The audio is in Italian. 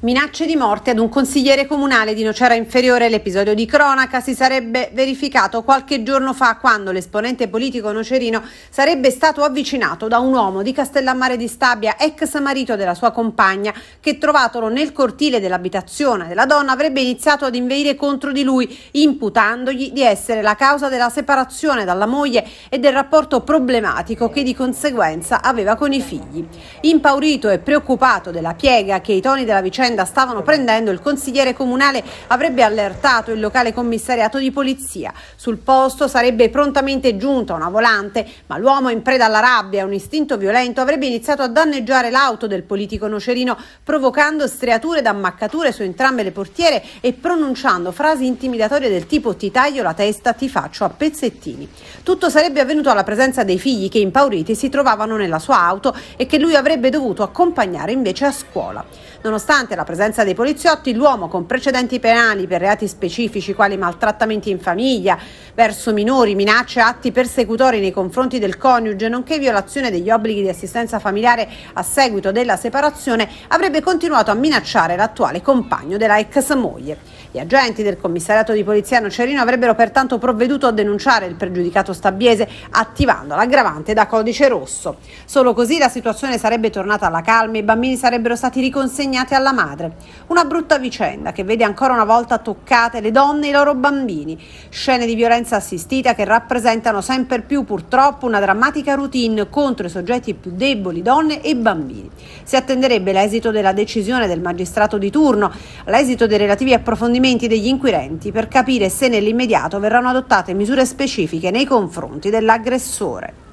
Minacce di morte ad un consigliere comunale di Nocera Inferiore. L'episodio di cronaca si sarebbe verificato qualche giorno fa quando l'esponente politico nocerino sarebbe stato avvicinato da un uomo di Castellammare di Stabia, ex marito della sua compagna, che trovatolo nel cortile dell'abitazione della donna avrebbe iniziato ad inveire contro di lui, imputandogli di essere la causa della separazione dalla moglie e del rapporto problematico che di conseguenza aveva con i figli. Impaurito e preoccupato della piega che i toni della vicenda vicenda stavano prendendo, il consigliere comunale avrebbe allertato il locale commissariato di polizia. Sul posto sarebbe prontamente giunta una volante, ma l'uomo in preda alla rabbia e un istinto violento avrebbe iniziato a danneggiare l'auto del politico nocerino, provocando striature ed ammaccature su entrambe le portiere e pronunciando frasi intimidatorie del tipo ti taglio la testa, ti faccio a pezzettini. Tutto sarebbe avvenuto alla presenza dei figli che impauriti si trovavano nella sua auto e che lui avrebbe dovuto accompagnare invece a scuola. Nonostante la presenza dei poliziotti, l'uomo con precedenti penali per reati specifici quali maltrattamenti in famiglia, verso minori, minacce, atti persecutori nei confronti del coniuge, nonché violazione degli obblighi di assistenza familiare a seguito della separazione, avrebbe continuato a minacciare l'attuale compagno della ex moglie. Gli agenti del commissariato di polizia Nocerino avrebbero pertanto provveduto a denunciare il pregiudicato stabiese attivando l'aggravante da codice rosso. Solo così la situazione sarebbe tornata alla calma e i bambini sarebbero stati riconsegnati alla madre madre. Una brutta vicenda che vede ancora una volta toccate le donne e i loro bambini. Scene di violenza assistita che rappresentano sempre più purtroppo una drammatica routine contro i soggetti più deboli, donne e bambini. Si attenderebbe l'esito della decisione del magistrato di turno, l'esito dei relativi approfondimenti degli inquirenti per capire se nell'immediato verranno adottate misure specifiche nei confronti dell'aggressore.